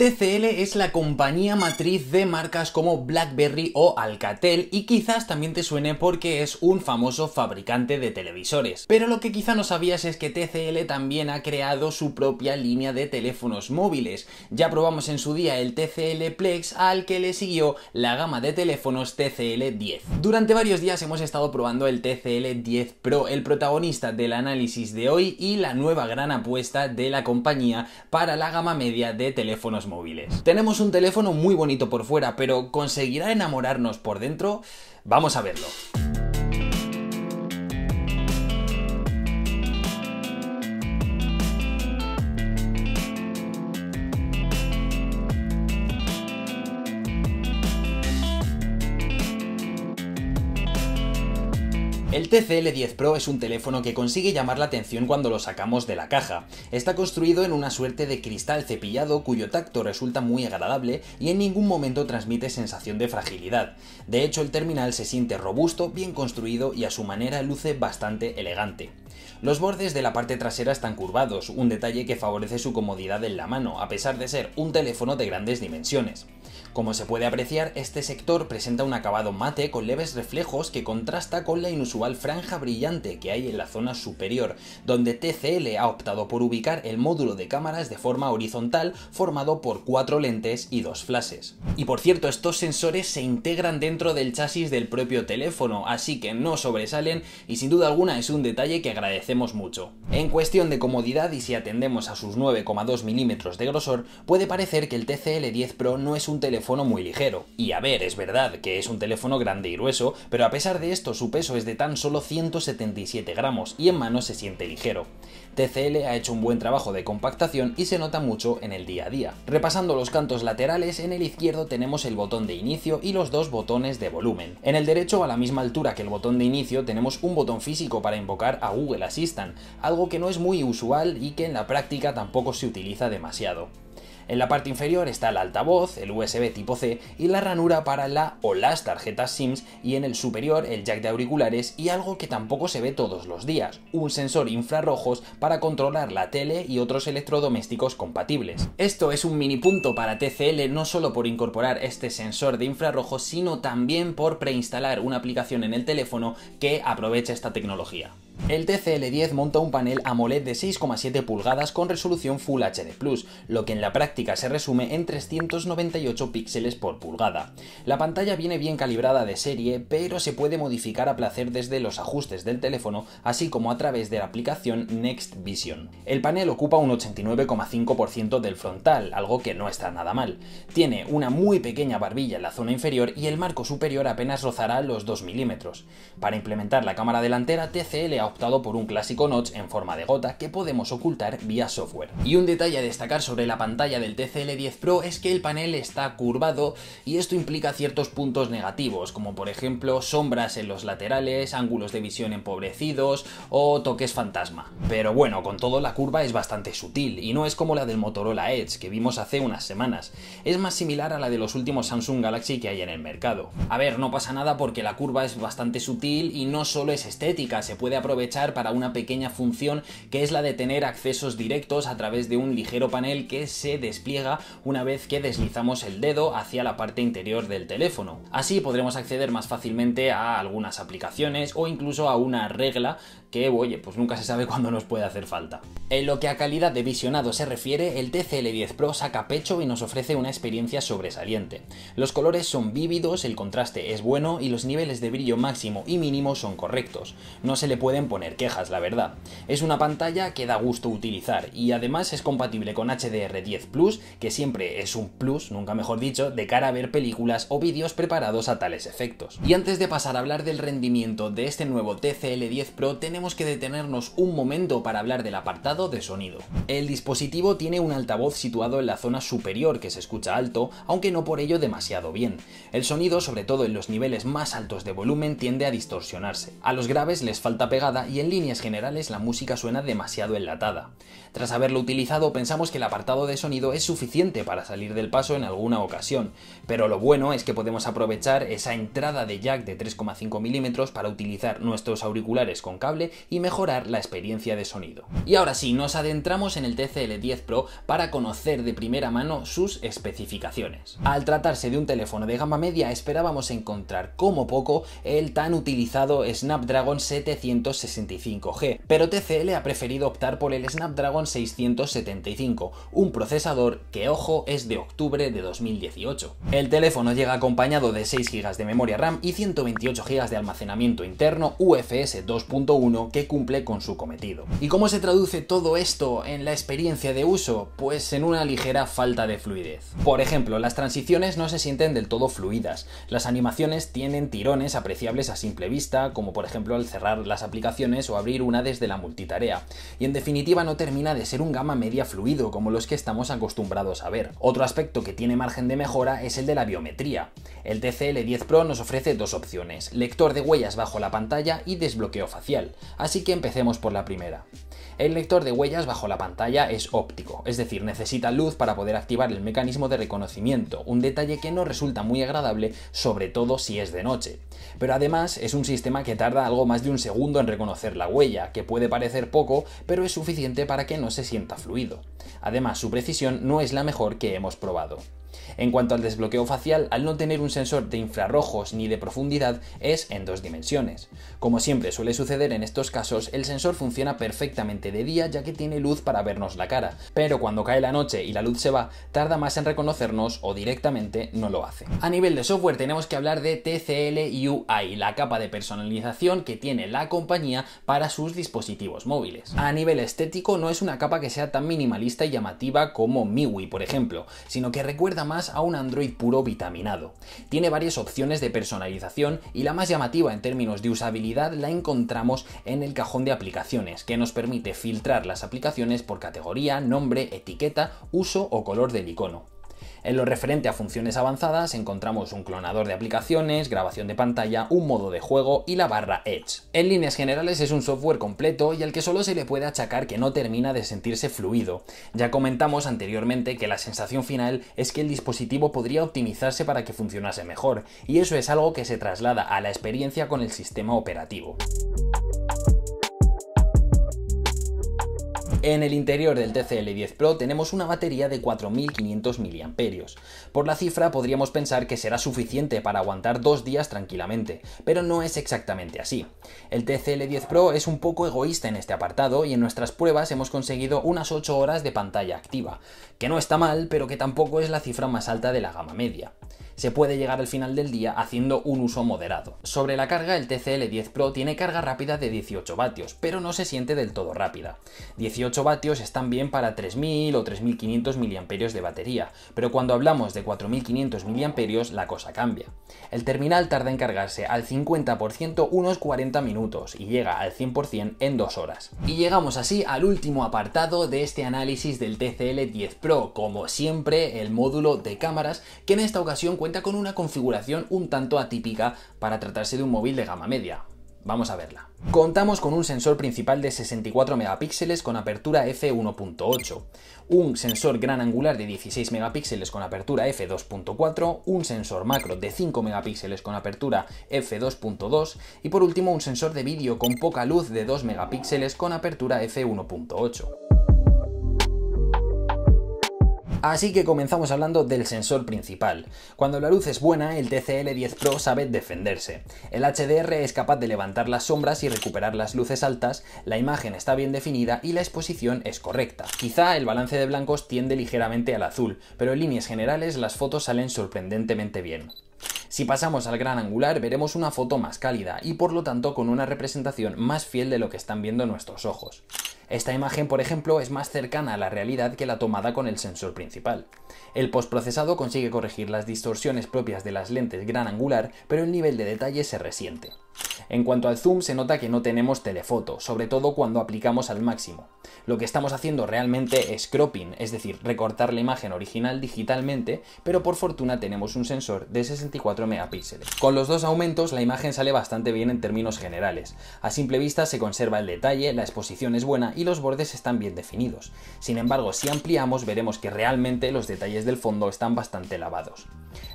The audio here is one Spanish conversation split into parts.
TCL es la compañía matriz de marcas como BlackBerry o Alcatel y quizás también te suene porque es un famoso fabricante de televisores. Pero lo que quizá no sabías es que TCL también ha creado su propia línea de teléfonos móviles. Ya probamos en su día el TCL Plex al que le siguió la gama de teléfonos TCL 10. Durante varios días hemos estado probando el TCL 10 Pro, el protagonista del análisis de hoy y la nueva gran apuesta de la compañía para la gama media de teléfonos móviles móviles. Tenemos un teléfono muy bonito por fuera, pero ¿conseguirá enamorarnos por dentro? Vamos a verlo. El TCL10 Pro es un teléfono que consigue llamar la atención cuando lo sacamos de la caja. Está construido en una suerte de cristal cepillado cuyo tacto resulta muy agradable y en ningún momento transmite sensación de fragilidad. De hecho, el terminal se siente robusto, bien construido y a su manera luce bastante elegante. Los bordes de la parte trasera están curvados, un detalle que favorece su comodidad en la mano, a pesar de ser un teléfono de grandes dimensiones. Como se puede apreciar, este sector presenta un acabado mate con leves reflejos que contrasta con la inusual franja brillante que hay en la zona superior, donde TCL ha optado por ubicar el módulo de cámaras de forma horizontal formado por cuatro lentes y dos flashes. Y por cierto, estos sensores se integran dentro del chasis del propio teléfono, así que no sobresalen y sin duda alguna es un detalle que agradecemos mucho. En cuestión de comodidad y si atendemos a sus 9,2 milímetros de grosor, puede parecer que el TCL 10 Pro no es un teléfono muy ligero. Y a ver, es verdad que es un teléfono grande y grueso, pero a pesar de esto su peso es de tan solo 177 gramos y en mano se siente ligero. TCL ha hecho un buen trabajo de compactación y se nota mucho en el día a día. Repasando los cantos laterales, en el izquierdo tenemos el botón de inicio y los dos botones de volumen. En el derecho, a la misma altura que el botón de inicio, tenemos un botón físico para invocar a Google Assistant, algo que no es muy usual y que en la práctica tampoco se utiliza demasiado. En la parte inferior está el altavoz, el USB tipo C y la ranura para la o las tarjetas SIMS y en el superior el jack de auriculares y algo que tampoco se ve todos los días, un sensor infrarrojos para controlar la tele y otros electrodomésticos compatibles. Esto es un mini punto para TCL no solo por incorporar este sensor de infrarrojos sino también por preinstalar una aplicación en el teléfono que aproveche esta tecnología. El TCL10 monta un panel AMOLED de 6,7 pulgadas con resolución Full HD+, lo que en la práctica se resume en 398 píxeles por pulgada. La pantalla viene bien calibrada de serie, pero se puede modificar a placer desde los ajustes del teléfono, así como a través de la aplicación Next Vision. El panel ocupa un 89,5% del frontal, algo que no está nada mal. Tiene una muy pequeña barbilla en la zona inferior y el marco superior apenas rozará los 2 milímetros. Para implementar la cámara delantera, TCL ha optado por un clásico notch en forma de gota que podemos ocultar vía software. Y un detalle a destacar sobre la pantalla del TCL10 Pro es que el panel está curvado y esto implica ciertos puntos negativos, como por ejemplo sombras en los laterales, ángulos de visión empobrecidos o toques fantasma. Pero bueno, con todo la curva es bastante sutil y no es como la del Motorola Edge que vimos hace unas semanas. Es más similar a la de los últimos Samsung Galaxy que hay en el mercado. A ver, no pasa nada porque la curva es bastante sutil y no solo es estética, se puede aprovechar para una pequeña función que es la de tener accesos directos a través de un ligero panel que se despliega una vez que deslizamos el dedo hacia la parte interior del teléfono. Así podremos acceder más fácilmente a algunas aplicaciones o incluso a una regla que, oye, pues nunca se sabe cuándo nos puede hacer falta. En lo que a calidad de visionado se refiere, el TCL10 Pro saca pecho y nos ofrece una experiencia sobresaliente. Los colores son vívidos, el contraste es bueno y los niveles de brillo máximo y mínimo son correctos. No se le puede poner quejas, la verdad. Es una pantalla que da gusto utilizar y además es compatible con HDR10 Plus, que siempre es un plus, nunca mejor dicho, de cara a ver películas o vídeos preparados a tales efectos. Y antes de pasar a hablar del rendimiento de este nuevo TCL10 Pro, tenemos que detenernos un momento para hablar del apartado de sonido. El dispositivo tiene un altavoz situado en la zona superior que se escucha alto, aunque no por ello demasiado bien. El sonido, sobre todo en los niveles más altos de volumen, tiende a distorsionarse. A los graves les falta pegar y en líneas generales la música suena demasiado enlatada. Tras haberlo utilizado pensamos que el apartado de sonido es suficiente para salir del paso en alguna ocasión, pero lo bueno es que podemos aprovechar esa entrada de jack de 3,5 milímetros para utilizar nuestros auriculares con cable y mejorar la experiencia de sonido. Y ahora sí, nos adentramos en el TCL10 Pro para conocer de primera mano sus especificaciones. Al tratarse de un teléfono de gama media esperábamos encontrar como poco el tan utilizado Snapdragon 700 65 g pero TCL ha preferido optar por el Snapdragon 675, un procesador que, ojo, es de octubre de 2018. El teléfono llega acompañado de 6 GB de memoria RAM y 128 GB de almacenamiento interno UFS 2.1 que cumple con su cometido. ¿Y cómo se traduce todo esto en la experiencia de uso? Pues en una ligera falta de fluidez. Por ejemplo, las transiciones no se sienten del todo fluidas, las animaciones tienen tirones apreciables a simple vista, como por ejemplo al cerrar las aplicaciones o abrir una desde la multitarea. Y en definitiva no termina de ser un gama media fluido como los que estamos acostumbrados a ver. Otro aspecto que tiene margen de mejora es el de la biometría. El TCL10 Pro nos ofrece dos opciones, lector de huellas bajo la pantalla y desbloqueo facial. Así que empecemos por la primera. El lector de huellas bajo la pantalla es óptico, es decir, necesita luz para poder activar el mecanismo de reconocimiento, un detalle que no resulta muy agradable, sobre todo si es de noche. Pero además es un sistema que tarda algo más de un segundo en reconocer la huella, que puede parecer poco, pero es suficiente para que no se sienta fluido. Además, su precisión no es la mejor que hemos probado. En cuanto al desbloqueo facial, al no tener un sensor de infrarrojos ni de profundidad, es en dos dimensiones. Como siempre suele suceder en estos casos, el sensor funciona perfectamente de día ya que tiene luz para vernos la cara, pero cuando cae la noche y la luz se va, tarda más en reconocernos o directamente no lo hace. A nivel de software tenemos que hablar de TCL UI, la capa de personalización que tiene la compañía para sus dispositivos móviles. A nivel estético no es una capa que sea tan minimalista y llamativa como MIUI, por ejemplo, sino que recuerda más a un Android puro vitaminado. Tiene varias opciones de personalización y la más llamativa en términos de usabilidad la encontramos en el cajón de aplicaciones, que nos permite filtrar las aplicaciones por categoría, nombre, etiqueta, uso o color del icono. En lo referente a funciones avanzadas encontramos un clonador de aplicaciones, grabación de pantalla, un modo de juego y la barra Edge. En líneas generales es un software completo y al que solo se le puede achacar que no termina de sentirse fluido. Ya comentamos anteriormente que la sensación final es que el dispositivo podría optimizarse para que funcionase mejor, y eso es algo que se traslada a la experiencia con el sistema operativo. En el interior del TCL10 Pro tenemos una batería de 4500 mAh. Por la cifra podríamos pensar que será suficiente para aguantar dos días tranquilamente, pero no es exactamente así. El TCL10 Pro es un poco egoísta en este apartado y en nuestras pruebas hemos conseguido unas 8 horas de pantalla activa, que no está mal, pero que tampoco es la cifra más alta de la gama media se puede llegar al final del día haciendo un uso moderado. Sobre la carga, el TCL10 Pro tiene carga rápida de 18 vatios, pero no se siente del todo rápida. 18 vatios están bien para 3.000 o 3.500 mAh de batería, pero cuando hablamos de 4.500 mAh la cosa cambia. El terminal tarda en cargarse al 50% unos 40 minutos y llega al 100% en 2 horas. Y llegamos así al último apartado de este análisis del TCL10 Pro, como siempre el módulo de cámaras que en esta ocasión cuenta cuenta con una configuración un tanto atípica para tratarse de un móvil de gama media. Vamos a verla. Contamos con un sensor principal de 64 megapíxeles con apertura f1.8, un sensor gran angular de 16 megapíxeles con apertura f2.4, un sensor macro de 5 megapíxeles con apertura f2.2 y por último un sensor de vídeo con poca luz de 2 megapíxeles con apertura f1.8. Así que comenzamos hablando del sensor principal. Cuando la luz es buena, el TCL10 Pro sabe defenderse. El HDR es capaz de levantar las sombras y recuperar las luces altas, la imagen está bien definida y la exposición es correcta. Quizá el balance de blancos tiende ligeramente al azul, pero en líneas generales las fotos salen sorprendentemente bien. Si pasamos al gran angular veremos una foto más cálida y por lo tanto con una representación más fiel de lo que están viendo nuestros ojos. Esta imagen, por ejemplo, es más cercana a la realidad que la tomada con el sensor principal. El postprocesado consigue corregir las distorsiones propias de las lentes gran angular, pero el nivel de detalle se resiente. En cuanto al zoom, se nota que no tenemos telefoto, sobre todo cuando aplicamos al máximo. Lo que estamos haciendo realmente es cropping, es decir, recortar la imagen original digitalmente, pero por fortuna tenemos un sensor de 64 megapíxeles. Con los dos aumentos, la imagen sale bastante bien en términos generales. A simple vista se conserva el detalle, la exposición es buena y los bordes están bien definidos. Sin embargo, si ampliamos, veremos que realmente los detalles del fondo están bastante lavados.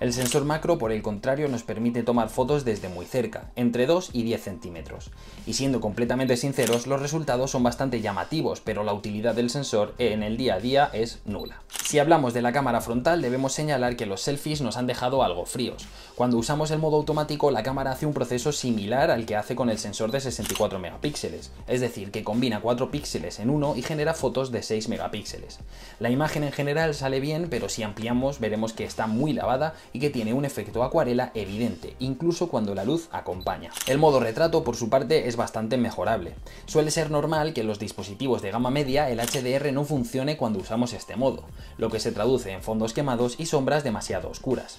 El sensor macro, por el contrario, nos permite tomar fotos desde muy cerca, entre 2 y 10 centímetros. Y siendo completamente sinceros, los resultados son bastante llamativos, pero la utilidad del sensor en el día a día es nula. Si hablamos de la cámara frontal, debemos señalar que los selfies nos han dejado algo fríos. Cuando usamos el modo automático, la cámara hace un proceso similar al que hace con el sensor de 64 megapíxeles, es decir, que combina 4 píxeles en uno y genera fotos de 6 megapíxeles. La imagen en general sale bien, pero si ampliamos veremos que está muy lavada y que tiene un efecto acuarela evidente, incluso cuando la luz acompaña. El modo retrato, por su parte, es bastante mejorable. Suele ser normal que en los dispositivos de gama media el HDR no funcione cuando usamos este modo, lo que se traduce en fondos quemados y sombras demasiado oscuras.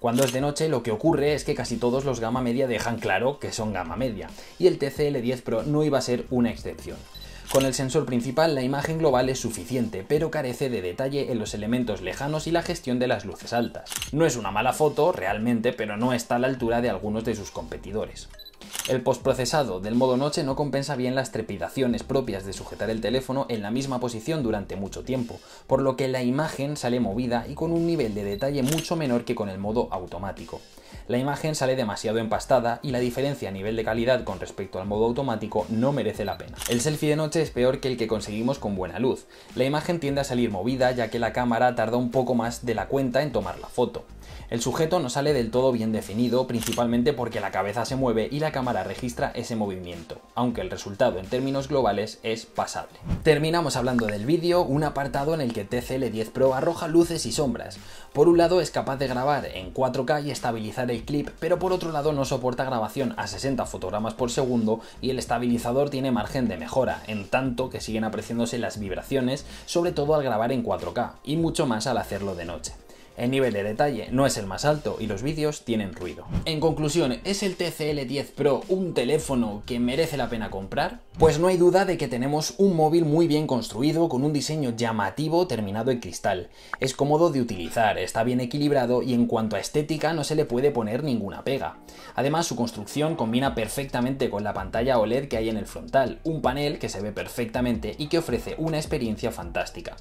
Cuando es de noche lo que ocurre es que casi todos los gama media dejan claro que son gama media, y el TCL10 Pro no iba a ser una excepción. Con el sensor principal la imagen global es suficiente, pero carece de detalle en los elementos lejanos y la gestión de las luces altas. No es una mala foto realmente, pero no está a la altura de algunos de sus competidores. El postprocesado del modo noche no compensa bien las trepidaciones propias de sujetar el teléfono en la misma posición durante mucho tiempo, por lo que la imagen sale movida y con un nivel de detalle mucho menor que con el modo automático. La imagen sale demasiado empastada y la diferencia a nivel de calidad con respecto al modo automático no merece la pena. El selfie de noche es peor que el que conseguimos con buena luz. La imagen tiende a salir movida ya que la cámara tarda un poco más de la cuenta en tomar la foto. El sujeto no sale del todo bien definido, principalmente porque la cabeza se mueve y la cámara registra ese movimiento, aunque el resultado en términos globales es pasable. Terminamos hablando del vídeo, un apartado en el que TCL10 Pro arroja luces y sombras. Por un lado es capaz de grabar en 4K y estabilizar el clip, pero por otro lado no soporta grabación a 60 fotogramas por segundo y el estabilizador tiene margen de mejora, en tanto que siguen apreciándose las vibraciones, sobre todo al grabar en 4K, y mucho más al hacerlo de noche. El nivel de detalle no es el más alto y los vídeos tienen ruido. En conclusión, ¿es el TCL 10 Pro un teléfono que merece la pena comprar? Pues no hay duda de que tenemos un móvil muy bien construido con un diseño llamativo terminado en cristal. Es cómodo de utilizar, está bien equilibrado y en cuanto a estética no se le puede poner ninguna pega. Además su construcción combina perfectamente con la pantalla OLED que hay en el frontal, un panel que se ve perfectamente y que ofrece una experiencia fantástica.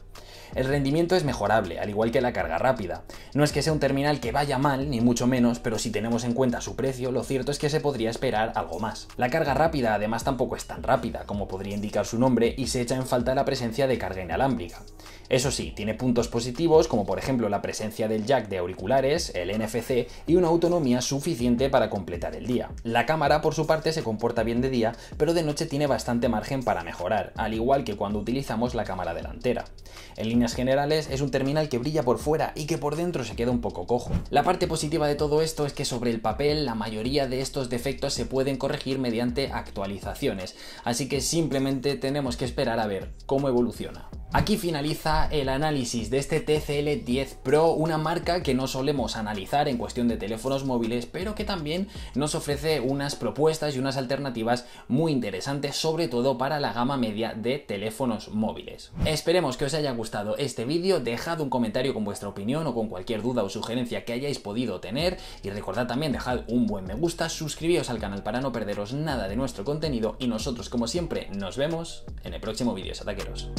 El rendimiento es mejorable, al igual que la carga rápida. No es que sea un terminal que vaya mal, ni mucho menos, pero si tenemos en cuenta su precio, lo cierto es que se podría esperar algo más. La carga rápida además tampoco es tan rápida como podría indicar su nombre y se echa en falta la presencia de carga inalámbrica. Eso sí, tiene puntos positivos como por ejemplo la presencia del jack de auriculares, el NFC y una autonomía suficiente para completar el día. La cámara por su parte se comporta bien de día, pero de noche tiene bastante margen para mejorar, al igual que cuando utilizamos la cámara delantera. En líneas generales es un terminal que brilla por fuera y que por dentro se queda un poco cojo. La parte positiva de todo esto es que sobre el papel la mayoría de estos defectos se pueden corregir mediante actualizaciones, así que simplemente tenemos que esperar a ver cómo evoluciona. Aquí finaliza el análisis de este TCL 10 Pro, una marca que no solemos analizar en cuestión de teléfonos móviles, pero que también nos ofrece unas propuestas y unas alternativas muy interesantes, sobre todo para la gama media de teléfonos móviles. Esperemos que os haya gustado este vídeo, dejad un comentario con vuestra opinión o con cualquier duda o sugerencia que hayáis podido tener y recordad también dejad un buen me gusta, suscribíos al canal para no perderos nada de nuestro contenido y nosotros como siempre nos vemos en el próximo vídeo, Sataqueros.